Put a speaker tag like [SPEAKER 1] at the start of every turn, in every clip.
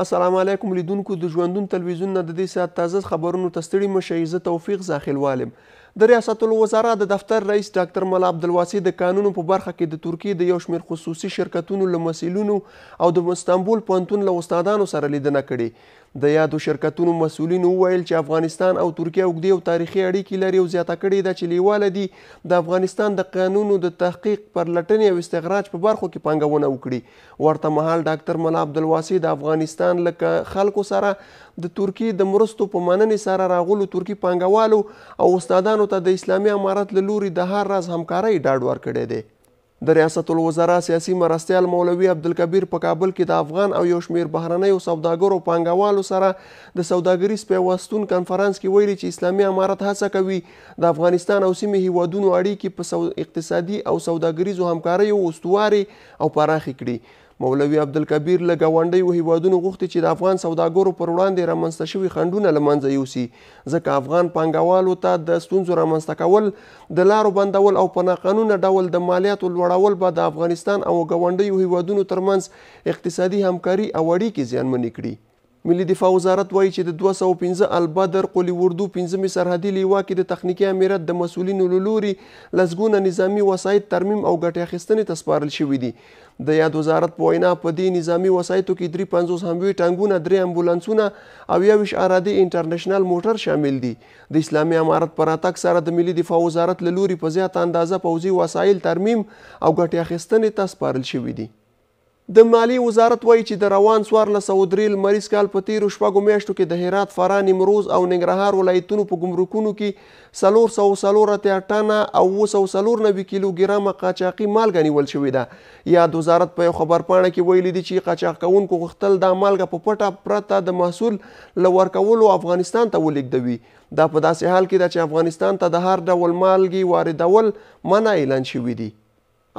[SPEAKER 1] السلام علیکم لیدونکو د ژوندون تلویزیون نه د دې ساعت تازه خبرونو تستړي مشه زه توفیق زاخل والم د ریاست الوزرا د دفتر رئیس ډاکټر ملا عبدالواسي د قانونو په برخه کې د ترکیې د یو شمیر خصوصي شرکتونو له مسئولینو او د استانبول پوهنتون له استادانو سره لیدنه کړې د یادو شرکتونو مسئولینو وویل چې افغانستان او ترکیه اوږدې او تاریخي اړیکې لري او زیاته کړې ده چې لیواله دي د افغانستان د قانونو د تحقیق پر لټنې او استخراج په برخو کې پانګونه وکړي ورته مهال ډاکټر ملا عبدالواسي د افغانستان لکه خلکو سره د ترکیې د مرستو په مننې سره راغلو ترکی پانګوالو او استادانو افغانانو ته د اسلامي امارت له لوري د هر راز همکارۍ ډاډ ورکړی دی د ریاست الوزرا سیاسي مرستیال مولوي عبدالکبیر په کابل کې د افغان او یو شمیر بهرنیو سوداګرو پانګوالو سره د سوداګریز پیوستون کنفرانس کې ویلي چې اسلامي امارت هڅه کوي د افغانستان او سیمې هیوادونو اړیکې په اقتصادي او سوداګریزو همکاریو استوارې او پراخې کړي مولوي عبدالکبیر له ګاونډیو هیوادونو غوښتي چې د افغان سوداګرو پر وړاندې رامنځته شوي خنډونه له منځه یوسي ځکه افغان پانګوالو ته د ستونزو رامنځته کول د لارو بندول او په ناقانونه ډول د مالیاتو لوړول به د افغانستان او ګاونډیو هیوادونو ترمنځ اقتصادي همکاري او اړیکې زیانمنې کړي ملي دفاع وزارت وایي چې د 215 البدر قلی وردو 15 سرحدي لیوا کې د تخنیکی امیرت د مسولینو لوري لزګونه نظامی وسایط ترمیم او ګټه اخیستنې ته سپارل شوې دي د یاد وزارت په وینا په دې نظامی وسایطو کې 350 هموي ټانګونه درې امبولانسونه او یوش ارادي انټرنیشنل موټر شامل دي د اسلامي امارت پر اتاک سره د ملي دفاع وزارت لوري په زیات اندازه پوځي وسایل ترمیم او ګټه اخیستنې ته سپارل شوې دي د مالی وزارت وایي چې د روان 1403 لمریز کال په تیرو شپږو میاشتو کې د هرات، فراه، نیمروز او ننګرهار ولایتونو په ګمرکونو کې څلور سوه څلور اتیا ټنه او اووه سوه څلور نوي کیلوګرامه قاچاقي مالګه نیول شوې ده یاد وزارت په یو خبرپاڼه کې ویلي دي چې قاچاق کوونکو غوښتل دا مالګه په پټه پرته د محصول له ورکولو افغانستان ته ولېږدوي دا په داسې حال کې ده چې افغانستان ته د هر ډول مالګې واردول منع اعلان شوي دي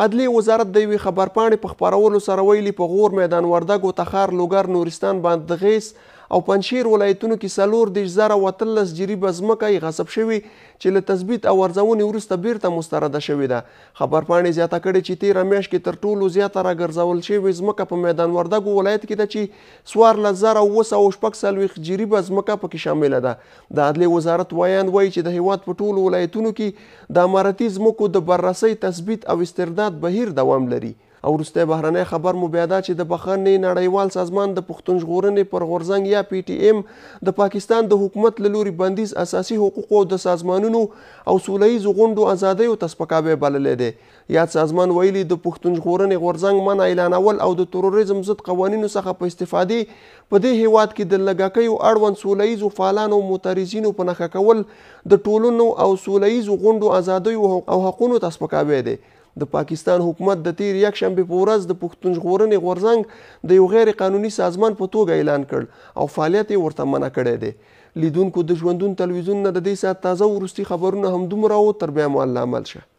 [SPEAKER 1] عدلی وزارت د یوې خبرپاڼې په خپرولو سره ویلي په غور میدان وردګو تخار لوګر نورستان باندې غیس او پنځیر ولایتونو کې څلور د 2013 جریبه ځمکه یې غصب شوی چې له تثبیت او ارزونې وروسته بیرته مسترده شوې ده خبرپاڼې زیاته کړې چې تیر میاشت کې تر ټولو زیاته راګرځول شوې ځمکه په میدان وردګو ولایت کې ده چې څوار لزر او وسه او شپږ څلوېښت جریبه ځمکه پکې شامله ده د عدلیې وزارت ویان وایي چې د هیواد په ټولو ولایتونو کې د امارتي ځمکو د بررسۍ تثبیت او استرداد بهیر دوام لري او وروسته بهرنی خبر مو بیا دا چې د بخښنې نړیوال سازمان د پښتون ژغورنې پر غورځنګ یا پی ټی ایم د پاکستان د حکومت له لوري بندیز اساسي حقوقو د سازمانونو او سوله ییز غونډو ازادیو ته سپکاوی بللی دی یاد سازمان ویلي د پښتون ژغورنې غورځنګ منع اعلانول او د تروریزم ضد قوانینو څخه په استفادې په دې هیواد کې د لګاکیو اړوند سوله ییزو فعالانو مترزینو په نښه کول د ټولنو او سوله ییزو غونډو ازادیو او حقونو ته سپکاوی دی د پاکستان حکومت د تیر یک شنبه په ورځ د پښتون ژغورنې غورزنګ د یو غیر قانوني سازمان په توګه اعلان کړ او فعالیت یې ورته منع کړی دی لیدونکو د ژوندون تلویزیون نه د دې ساعت تازه ورستي خبرونه همدومره او تر بیا مو الله عمل شه